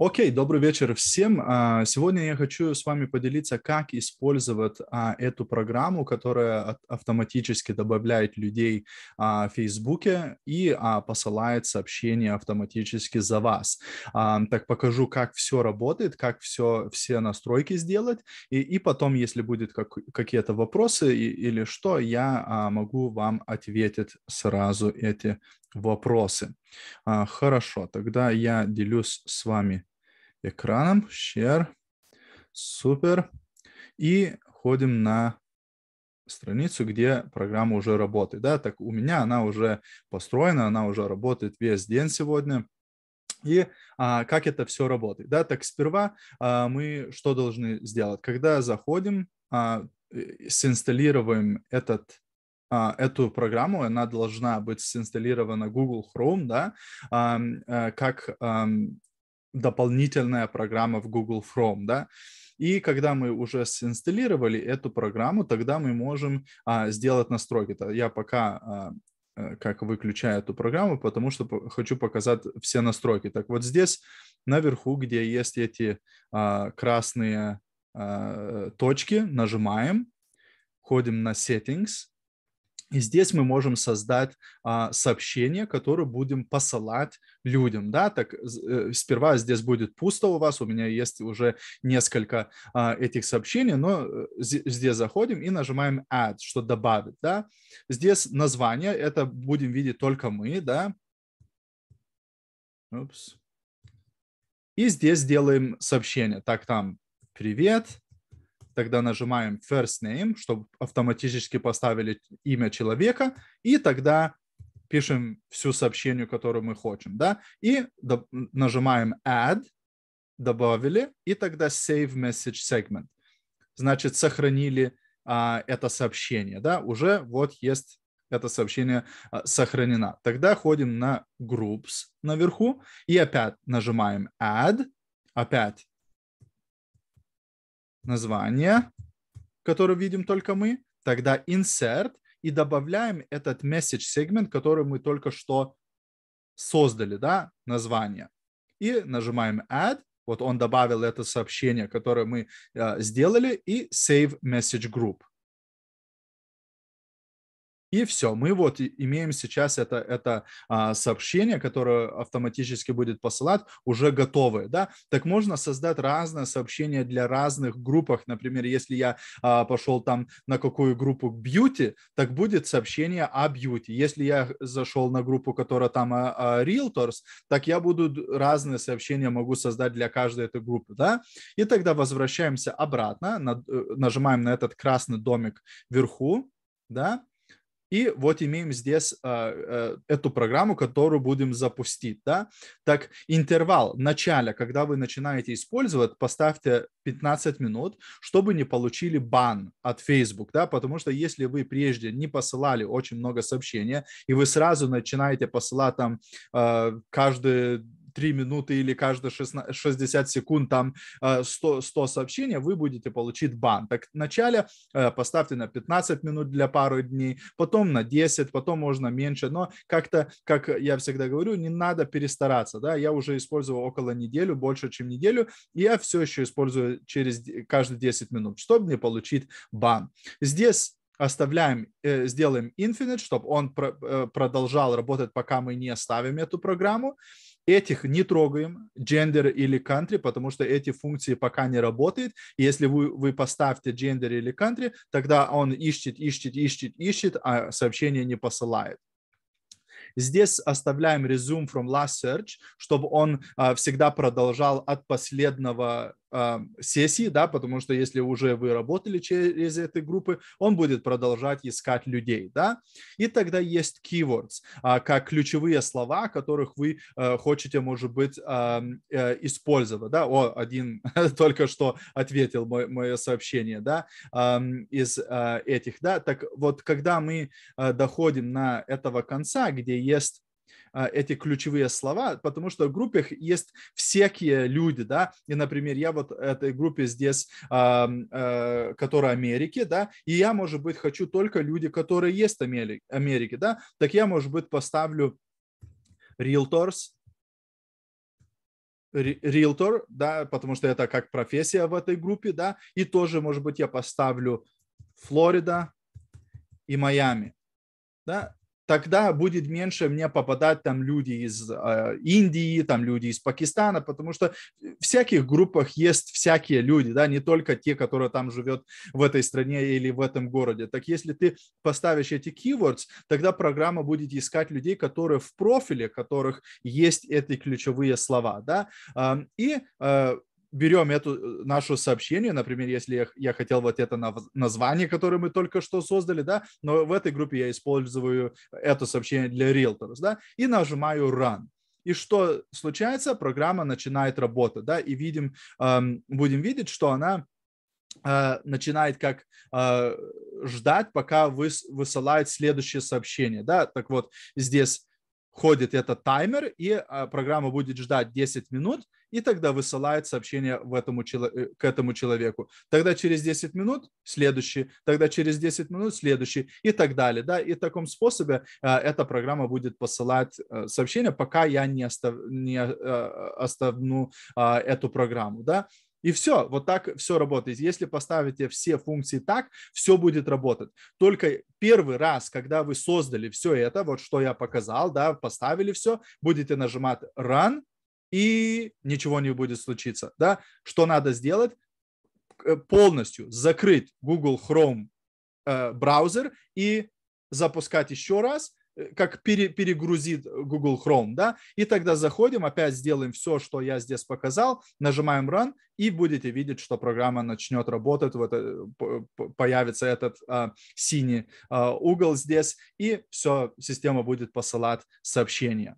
Окей, добрый вечер всем. А, сегодня я хочу с вами поделиться, как использовать а, эту программу, которая автоматически добавляет людей а, в Фейсбуке и посылает сообщения автоматически за вас. Так покажу, как все работает, как все, все настройки сделать. И, и потом, если будет как, какие-то вопросы или что, я могу вам ответить сразу эти вопросы. А, хорошо, тогда я делюсь с вами экраном. Share. Супер. И ходим на страницу, где программа уже работает. Да, так у меня она уже построена, она уже работает весь день сегодня. И а, как это все работает? Да, так сперва а, мы что должны сделать? Когда заходим, а, синсталлируем этот а, эту программу, она должна быть инсталлирована Google Chrome, да, э, как дополнительная программа в Google Chrome, да. И когда мы уже инсталлировали эту программу, тогда мы можем а, сделать настройки. Я пока а, э, как выключаю эту программу, потому что хочу показать все настройки. Так вот здесь наверху, где есть эти красные точки, нажимаем, ходим на Settings, и здесь мы можем создать а, сообщение, которое будем посылать людям, да, так э, сперва здесь будет пусто у вас, у меня есть уже несколько а, этих сообщений, но э, здесь заходим и нажимаем add, что добавить, да. Здесь название, это будем видеть только мы, да. Упс. И здесь делаем сообщение, так там привет, тогда нажимаем first name, чтобы автоматически поставили имя человека, и тогда пишем всю сообщение, которое мы хотим, да, и нажимаем add, добавили, и тогда save message segment. Значит, сохранили а, это сообщение, да, уже вот есть это сообщение а, сохранено. Тогда ходим на groups наверху и опять нажимаем add, опять название, которое видим только мы, тогда insert и добавляем этот message segment, который мы только что создали, да, название. И нажимаем add, вот он добавил это сообщение, которое мы э, сделали, и save message group. И все, мы вот имеем сейчас это, это а, сообщение, которое автоматически будет посылать, уже готовое, да. Так можно создать разное сообщение для разных группах. Например, если я а, пошел там на какую группу бьюти, так будет сообщение о бьюти. Если я зашел на группу, которая там а, а, realtors, так я буду разные сообщения могу создать для каждой этой группы, да. И тогда возвращаемся обратно, э, нажимаем на этот красный домик вверху, да, и вот имеем здесь э, э, эту программу, которую будем запустить. Да? Так, интервал начала, когда вы начинаете использовать, поставьте 15 минут, чтобы не получили бан от Facebook. Да? Потому что если вы прежде не посылали очень много сообщений, и вы сразу начинаете посылать там э, а, каждый 3 минуты или каждые 16, 60 секунд там 100, э, 100 сообщений, вы будете получить бан. Так вначале э, поставьте на 15 минут для пару дней, потом на 10, потом можно меньше, но как-то, как я всегда говорю, не надо перестараться, да, я уже использовал около неделю, больше, чем неделю, и я все еще использую через каждые 10 минут, чтобы не получить бан. Здесь оставляем, э, сделаем infinite, чтобы он э, продолжал работать, пока мы не оставим эту программу. Этих не трогаем, gender или country, потому что эти функции пока не работают. если вы, вы поставьте gender или country, тогда он ищет, ищет, ищет, ищет, а сообщение не посылает. Здесь оставляем resume from last search, чтобы он а, всегда продолжал от последнего а, сессии, да, потому что если уже вы работали через этой группы, он будет продолжать искать людей, да. И тогда есть keywords, а, как ключевые слова, которых вы э, хотите, может быть, э, использовать, да. О, один только что ответил мое сообщение, да, из э, этих, да. Так вот, когда мы доходим на этого конца, где есть а, эти ключевые слова, потому что в группах есть всякие люди, да, и, например, я вот этой группе здесь, э, которая Америки, да, и я, может быть, хочу только люди, которые есть Америки, Америке, да, так я, может быть, поставлю realtors, риэлтор, да, потому что это как профессия в этой группе, да, и тоже, может быть, я поставлю Флорида и Майами, да, тогда будет меньше мне попадать там люди из э, Индии, там люди из Пакистана, потому что в всяких группах есть всякие люди, да, не только те, которые там живет в этой стране или в этом городе. Так если ты поставишь эти keywords, тогда программа будет искать людей, которые в профиле, которых есть эти ключевые слова, да, и э, берем эту э, нашу сообщение, например, если я, я хотел вот это название, которое мы только что создали, да, но в этой группе я использую это сообщение для Realtors, да, и нажимаю Run. И что случается? Программа начинает работать, да, и видим, эм, будем видеть, что она э, начинает как э, ждать, пока вы, высылает следующее сообщение. Да? Так вот, здесь ходит этот таймер, и а, программа будет ждать 10 минут, и тогда высылает сообщение в этому, э, к этому человеку. Тогда через 10 минут следующий, тогда через 10 минут следующий и так далее. Да? И в таком способе а, эта программа будет посылать э, сообщение, пока я не, остав, не э, оставну а, эту программу. Да? И все, вот так все работает. Если поставите все функции так, все будет работать. Только первый раз, когда вы создали все это, вот что я показал, да, поставили все, будете нажимать Run, и ничего не будет случиться, да. Что надо сделать? Э, полностью закрыть Google Chrome э, браузер и запускать еще раз, Э, как пере, перегрузит Google Chrome, да, и тогда заходим, опять сделаем все, что я здесь показал, нажимаем Run, и будете видеть, что программа начнет работать, вот э, появится этот а, синий а, угол здесь, и все, система будет посылать сообщение.